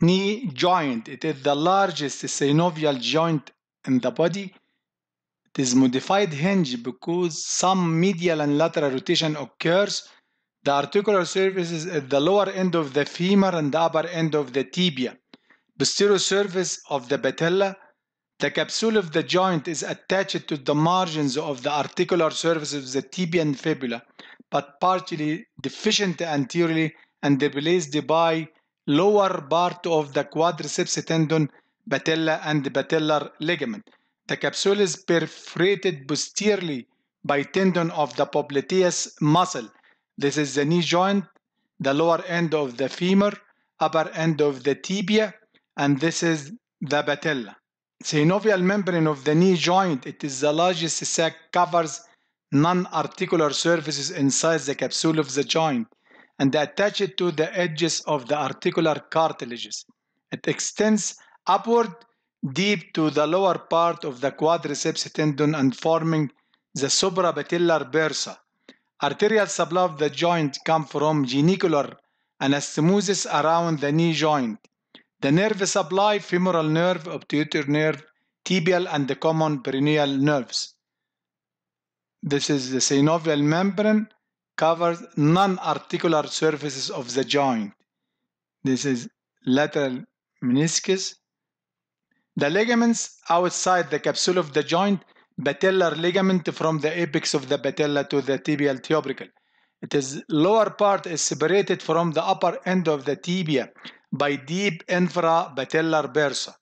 knee joint. It is the largest synovial joint in the body. It is modified hinge because some medial and lateral rotation occurs. The articular surface is at the lower end of the femur and the upper end of the tibia. Posterior surface of the patella. The capsule of the joint is attached to the margins of the articular surface of the tibia and fibula, but partially deficient anteriorly and replaced by lower part of the quadriceps tendon, patella, and patellar ligament. The capsule is perforated posteriorly by tendon of the popliteus muscle. This is the knee joint, the lower end of the femur, upper end of the tibia, and this is the patella. Synovial membrane of the knee joint, it is the largest sac covers non-articular surfaces inside the capsule of the joint and attach it to the edges of the articular cartilages. It extends upward deep to the lower part of the quadriceps tendon and forming the suprapatellar bursa. Arterial supply of the joint come from genicular anastomosis around the knee joint. The nerve supply femoral nerve, obturator nerve, tibial and the common peroneal nerves. This is the synovial membrane Covers non-articular surfaces of the joint. This is lateral meniscus. The ligaments outside the capsule of the joint, patellar ligament from the apex of the patella to the tibial tubercle. It is lower part is separated from the upper end of the tibia by deep infrapatellar bursa.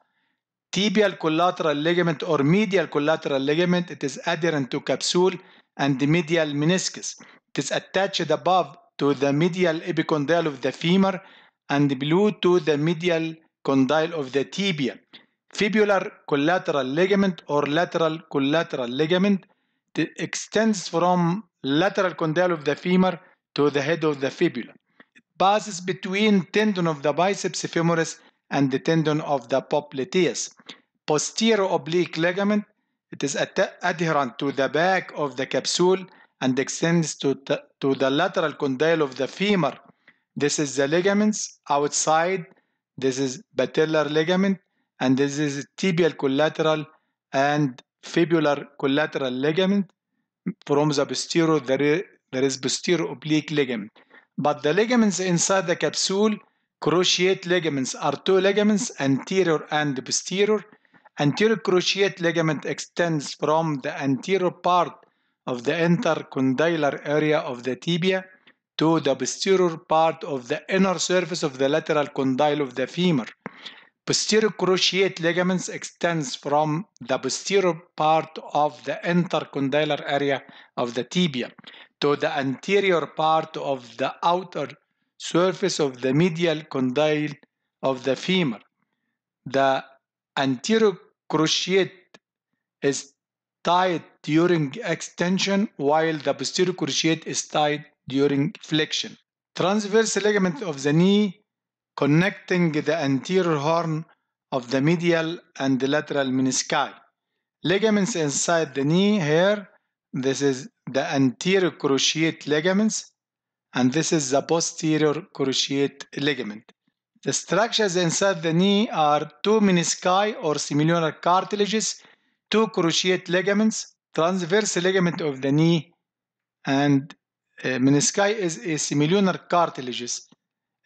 Tibial collateral ligament or medial collateral ligament, it is adherent to capsule and the medial meniscus. It is attached above to the medial epicondyle of the femur and below to the medial condyle of the tibia. Fibular collateral ligament or lateral collateral ligament it extends from lateral condyle of the femur to the head of the fibula. It passes between tendon of the biceps femoris and the tendon of the popliteus. Posterior oblique ligament, it is adherent to the back of the capsule and extends to, to the lateral condyle of the femur. This is the ligaments outside. This is patellar ligament and this is tibial collateral and fibular collateral ligament. From the posterior, there is posterior oblique ligament. But the ligaments inside the capsule, cruciate ligaments are two ligaments, anterior and posterior. Anterior cruciate ligament extends from the anterior part of the intercondylar area of the tibia to the posterior part of the inner surface of the lateral condyle of the femur. Posterior cruciate ligaments extends from the posterior part of the intercondylar area of the tibia to the anterior part of the outer surface of the medial condyle of the femur. The anterior cruciate is tied during extension while the posterior cruciate is tied during flexion. Transverse ligament of the knee connecting the anterior horn of the medial and the lateral menisci. Ligaments inside the knee here, this is the anterior cruciate ligaments and this is the posterior cruciate ligament. The structures inside the knee are two menisci or similar cartilages two cruciate ligaments, transverse ligament of the knee and uh, is a semilunar cartilages.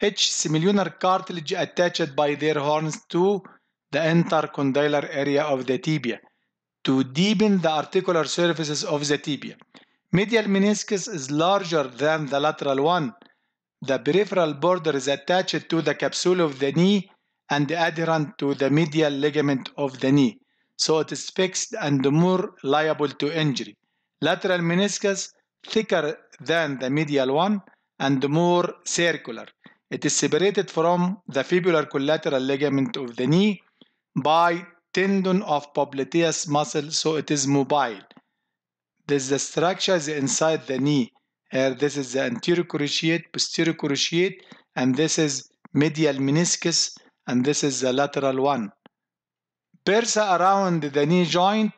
Each semilunar cartilage attached by their horns to the intercondylar area of the tibia to deepen the articular surfaces of the tibia. Medial meniscus is larger than the lateral one. The peripheral border is attached to the capsule of the knee and adherent to the medial ligament of the knee so it's fixed and more liable to injury. Lateral meniscus thicker than the medial one and more circular. It is separated from the fibular collateral ligament of the knee by tendon of popliteus muscle, so it is mobile. This the structures inside the knee. Here, this is the anterior cruciate, posterior cruciate, and this is medial meniscus, and this is the lateral one bursa around the knee joint.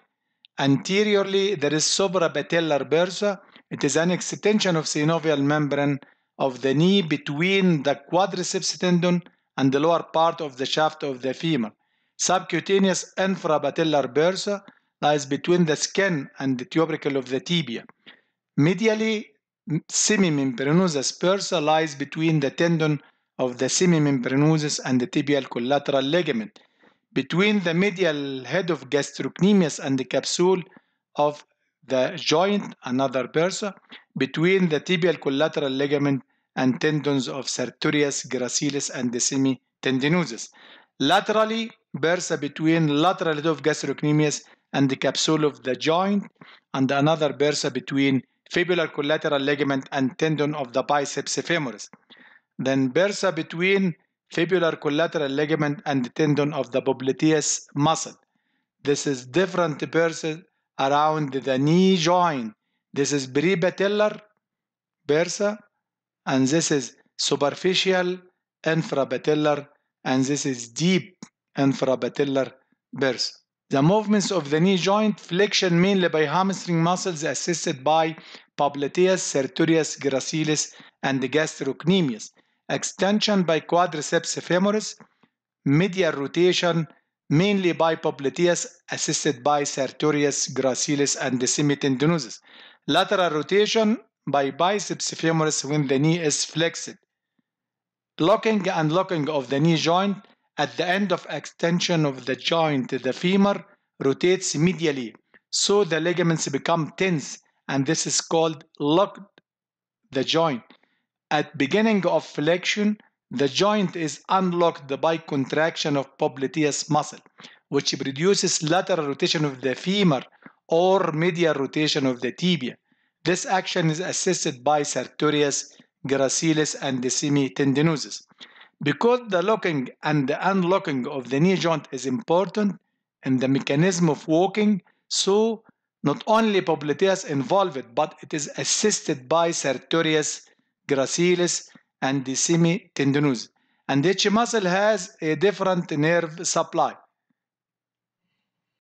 Anteriorly, there is suprapatellar bursa. It is an extension of synovial membrane of the knee between the quadriceps tendon and the lower part of the shaft of the femur. Subcutaneous infrapatellar bursa lies between the skin and the tubercle of the tibia. Medially, semimembranosus bursa lies between the tendon of the semimembranosus and the tibial collateral ligament between the medial head of gastrocnemius and the capsule of the joint, another bursa, between the tibial collateral ligament and tendons of sartorius, gracilis, and the semitendinosus. Laterally, bursa between lateral head of gastrocnemius and the capsule of the joint, and another bursa between fibular collateral ligament and tendon of the biceps femoris. Then bursa between fibular collateral ligament and tendon of the popliteus muscle. This is different bursa around the knee joint. This is prepatellar bursa and this is superficial infrapatellar and this is deep infrapatellar bursa. The movements of the knee joint flexion mainly by hamstring muscles assisted by popliteus, sertorius, gracilis, and gastrocnemius extension by quadriceps femoris, medial rotation mainly by popliteus assisted by sartorius gracilis and semitendinosus. lateral rotation by biceps femoris when the knee is flexed, locking and locking of the knee joint at the end of extension of the joint, the femur rotates medially, so the ligaments become tense, and this is called locked the joint. At beginning of flexion, the joint is unlocked by contraction of popliteus muscle, which produces lateral rotation of the femur or medial rotation of the tibia. This action is assisted by sartorius, gracilis, and semitendinosus. Because the locking and the unlocking of the knee joint is important in the mechanism of walking, so not only popliteus involved, but it is assisted by sartorius, gracilis, and the semitendinous. And each muscle has a different nerve supply.